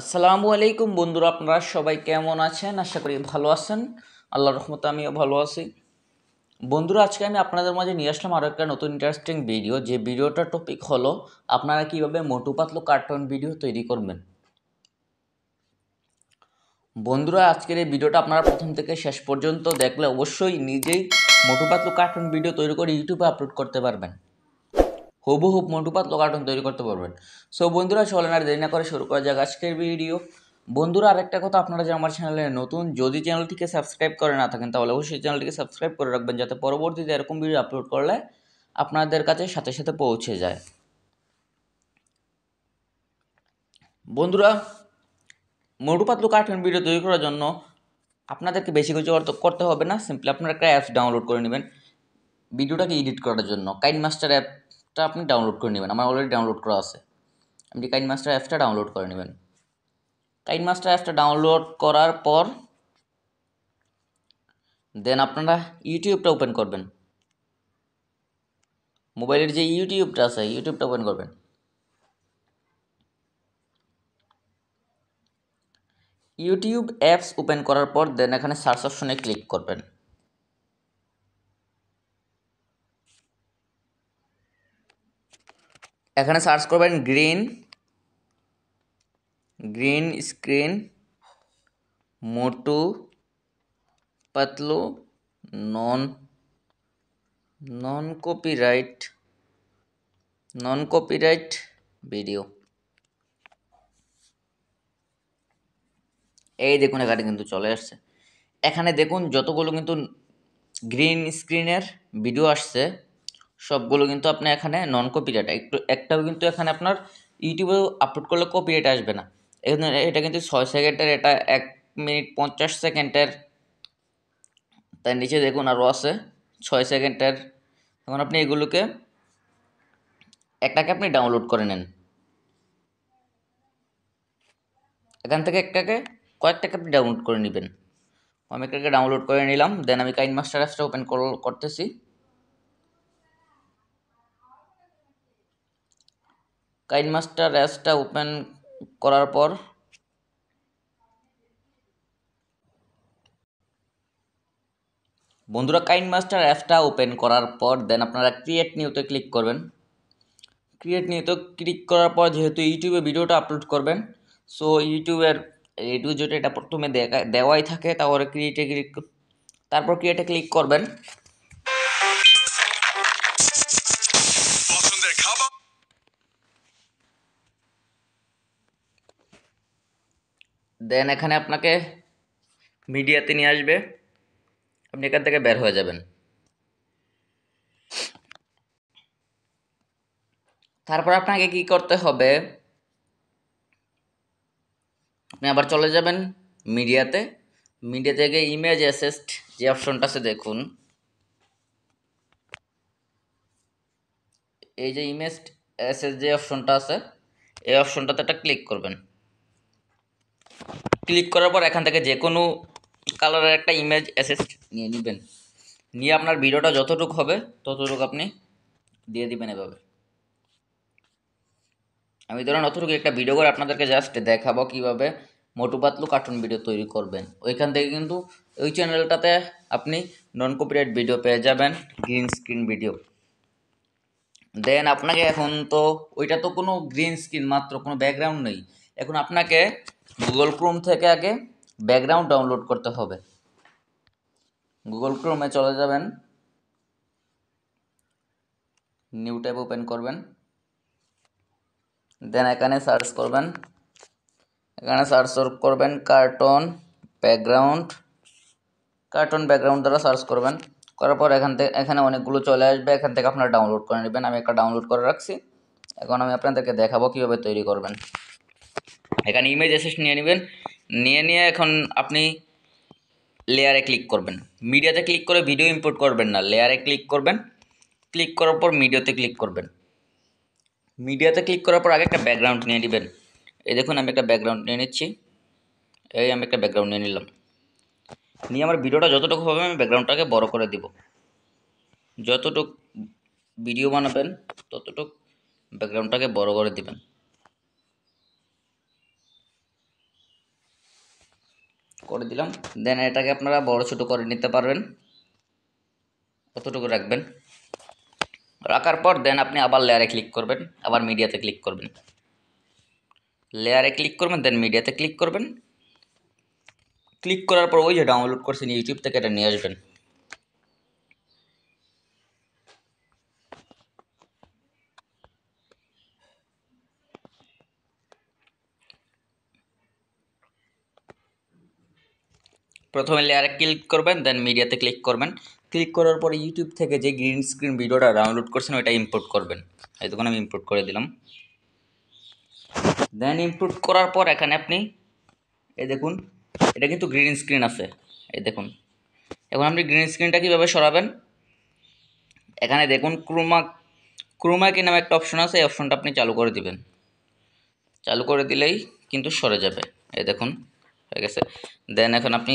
আসসালামু আলাইকুম বন্ধুরা আপনারা সবাই কেমন আছেন আশা করি ভালো আছেন আল্লাহ রহমতে আমিও ভালো আছি বন্ধুরা আজকে আমি আপনাদের মাঝে নিয়ে আসলাম আরও একটা নতুন ইন্টারেস্টিং ভিডিও যে ভিডিওটার টপিক হলো আপনারা কীভাবে মোটু পাতলো কার্টুন ভিডিও তৈরি করবেন বন্ধুরা আজকের এই ভিডিওটা আপনারা প্রথম থেকে শেষ পর্যন্ত দেখলে অবশ্যই নিজেই মোটু পাতলো কার্টুন ভিডিও তৈরি করে ইউটিউবে আপলোড করতে পারবেন হুবহুব মন্টুপাত লোকার্টন তৈরি করতে পারবেন সো বন্ধুরা চলেন আর দেরি না করে শুরু করা যাক আজকের ভিডিও বন্ধুরা আরেকটা কথা আপনারা যে আমার চ্যানেলে নতুন যদি চ্যানেলটিকে সাবস্ক্রাইব করে না থাকেন তাহলে অবশ্যই চ্যানেলটিকে সাবস্ক্রাইব করে রাখবেন যাতে পরবর্তীতে এরকম ভিডিও আপলোড করলে আপনাদের কাছে সাথে সাথে পৌঁছে যায় বন্ধুরা মোটু কার্টুন ভিডিও তৈরি করার জন্য আপনাদেরকে বেশি কিছু করতে হবে না সিম্পলি আপনারা একটা অ্যাপস ডাউনলোড করে নেবেন ভিডিওটাকে এডিট করার জন্য কাইন মাস্টার অ্যাপ অ্যাপসটা আপনি ডাউনলোড করে নেবেন আমার অলরেডি ডাউনলোড করা আছে আপনি কাইন মাস্টার অ্যাপসটা ডাউনলোড করে নেবেন কাইন মাস্টার অ্যাপসটা ডাউনলোড করার পর দেন আপনারা ইউটিউবটা ওপেন করবেন মোবাইলের যে ইউটিউবটা আছে ইউটিউবটা ওপেন করবেন ইউটিউব অ্যাপস ওপেন করার পর দেন এখানে সার্চ অপশনে ক্লিক করবেন এখানে সার্চ করবেন green green screen Motu Patlu non non copyright non copyright video এই দেখুন এখানে কিন্তু চলে আসছে এখানে দেখুন যতগুলো কিন্তু গ্রিন স্ক্রিনের ভিডিও আসছে সবগুলো কিন্তু আপনার এখানে নন কপিরাইট একটু একটাও কিন্তু এখানে আপনার ইউটিউবে আপলোড করলে কপিরাইট আসবে না এখানে এটা কিন্তু ছয় সেকেন্ডের এটা এক মিনিট পঞ্চাশ সেকেন্ডের তার নিচে দেখুন আরও আছে ছয় সেকেন্ডের এখন আপনি এগুলোকে একটাকে আপনি ডাউনলোড করে নেন এখান থেকে একটাকে কয়েকটাকে আপনি ডাউনলোড করে নেবেন আমি একটাকে ডাউনলোড করে নিলাম দেন আমি কাইন মাস্টার অ্যাপসটা ওপেন করতেছি কাইনমাস্টার মাস্টার অ্যাপসটা ওপেন করার পর বন্ধুরা কাইনমাস্টার মাস্টার অ্যাপসটা ওপেন করার পর দেন আপনারা ক্রিয়েট নিউতে ক্লিক করবেন ক্রিয়েট নিউতে ক্লিক করার পর যেহেতু ইউটিউবে ভিডিওটা আপলোড করবেন সো ইউটিউবের এ টু এটা প্রথমে দেওয়াই থাকে তারপরে ক্রিয়েটে ক্লিক তারপর ক্রিয়েটে ক্লিক করবেন দেন এখানে আপনাকে মিডিয়াতে নিয়ে আসবে আপনি এখান থেকে বের হয়ে যাবেন তারপর আপনাকে কি করতে হবে আপনি আবার চলে যাবেন মিডিয়াতে মিডিয়া থেকে ইমেজ অ্যাসেস্ট যে অপশনটা আছে দেখুন এই যে ইমেজ অ্যাসেস যে অপশনটা আছে এই অপশনটাতে একটা ক্লিক করবেন ক্লিক করার পর এখান থেকে যে কোনো কালারের একটা ইমেজ অ্যাসেস্ট নিয়ে নেবেন নিয়ে আপনার ভিডিওটা যতটুকু হবে ততটুক আপনি দিয়ে দিবেন এভাবে আমি ধরেন অতটুকু একটা ভিডিও করে আপনাদেরকে জাস্ট দেখাবো কীভাবে মোটু পাতলু কার্টুন ভিডিও তৈরি করবেন ওইখান থেকে কিন্তু ওই চ্যানেলটাতে আপনি নন কপিরাইট ভিডিও পেয়ে যাবেন গ্রিন স্ক্রিন ভিডিও দেন আপনাকে এখন তো ওইটা তো কোনো গ্রিন স্ক্রিন মাত্র কোনো ব্যাকগ্রাউন্ড নেই এখন আপনাকে গুগল ক্রোম থেকে আগে ব্যাকগ্রাউন্ড ডাউনলোড করতে হবে গুগল ক্রোমে চলে যাবেন নিউ ট্যাব ওপেন করবেন দেন এখানে সার্চ করবেন এখানে সার্চ করবেন কার্টন ব্যাকগ্রাউন্ড কার্টন ব্যাকগ্রাউন্ড দ্বারা সার্চ করবেন করার পর এখান থেকে এখানে অনেকগুলো চলে আসবে এখান থেকে আপনারা ডাউনলোড করে নেবেন আমি একটা ডাউনলোড করে রাখছি এখন আমি আপনাদেরকে দেখাবো কীভাবে তৈরি করবেন এখানে ইমেজ এসেস নিয়ে নেবেন নিয়ে নিয়ে এখন আপনি লেয়ারে ক্লিক করবেন মিডিয়াতে ক্লিক করে ভিডিও ইম্পোর্ট করবেন না লেয়ারে ক্লিক করবেন ক্লিক করার পর মিডিয়াতে ক্লিক করবেন মিডিয়াতে ক্লিক করার পর আগে একটা ব্যাকগ্রাউন্ড নিয়ে নেবেন এই দেখুন আমি একটা ব্যাকগ্রাউন্ড নিয়ে নিচ্ছি এই আমি একটা ব্যাকগ্রাউন্ড নিয়ে নিলাম নিয়ে আমার ভিডিওটা যতটুকু হবে আমি ব্যাকগ্রাউন্ডটাকে বড় করে দিব যতটুক ভিডিও বানাবেন ততটুক ব্যাকগ্রাউন্ডটাকে বড় করে দিবেন করে দিলাম দেন এটাকে আপনারা বড় ছোট করে নিতে পারবেন কতটুকু রাখবেন রাখার পর দেন আপনি আবার লেয়ারে ক্লিক করবেন আবার মিডিয়াতে ক্লিক করবেন লেয়ারে ক্লিক করবেন দেন মিডিয়াতে ক্লিক করবেন ক্লিক করার পর ওই যে ডাউনলোড করছেন ইউটিউব থেকে এটা নিয়ে আসবেন প্রথমে লেয়ারে ক্লিক করবেন দেন মিডিয়াতে ক্লিক করবেন ক্লিক করার পরে ইউটিউব থেকে যে গ্রিন স্ক্রিন ভিডিওটা ডাউনলোড করছেন ওইটা ইম্পোর্ট করবেন এই দেখুন আমি ইম্পোর্ট করে দিলাম দেন ইম্পোর্ট করার পর এখানে আপনি এই দেখুন এটা কিন্তু গ্রিন স্ক্রিন আছে এই দেখুন এখন আপনি গ্রিন স্ক্রিনটা কীভাবে সরাবেন এখানে দেখুন ক্রুমা ক্রুমা কি নামে একটা অপশন আছে এই অপশনটা আপনি চালু করে দিবেন চালু করে দিলেই কিন্তু সরে যাবে এই দেখুন হয়ে গেছে দেন এখন আপনি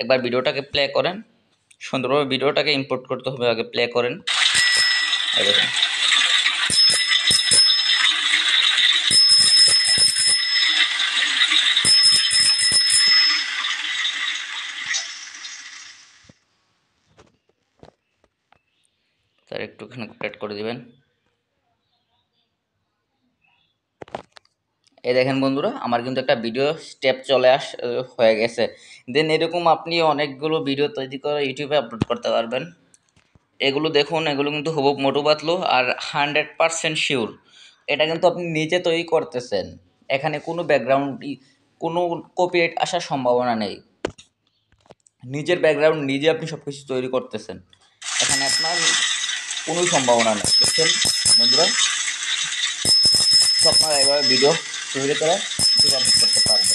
একবার ভিডিওটাকে প্লে করেন সুন্দরভাবে ভিডিওটাকে ইম্পোর্ট করতে হবে আগে প্লে করেন তার একটুখানি প্লেট করে দিবেন এ দেখেন বন্ধুরা আমার কিন্তু একটা ভিডিও স্টেপ চলে আস হয়ে গেছে দেন এরকম আপনি অনেকগুলো ভিডিও তৈরি করে ইউটিউবে আপলোড করতে পারবেন এগুলো দেখুন এগুলো কিন্তু হুব মোটু পাতলো আর হান্ড্রেড পারসেন্ট শিওর এটা কিন্তু আপনি নিজে তৈরি করতেছেন এখানে কোনো ব্যাকগ্রাউন্ড কোনো কপিরাইট আসার সম্ভাবনা নেই নিজের ব্যাকগ্রাউন্ড নিজে আপনি সব কিছু তৈরি করতেছেন এখানে আপনার কোনো সম্ভাবনা নেই বুঝছেন বন্ধুরা সব আপনার এভাবে ভিডিও সেভাবে তারা যোগাযোগ করতে পারবে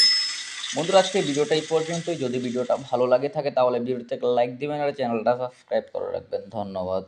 বন্ধুরা আজকে ভিডিওটা এই পর্যন্তই যদি ভিডিওটা ভালো লাগে থাকে তাহলে ভিডিওটাকে লাইক দেবেন আর চ্যানেলটা সাবস্ক্রাইব করে রাখবেন ধন্যবাদ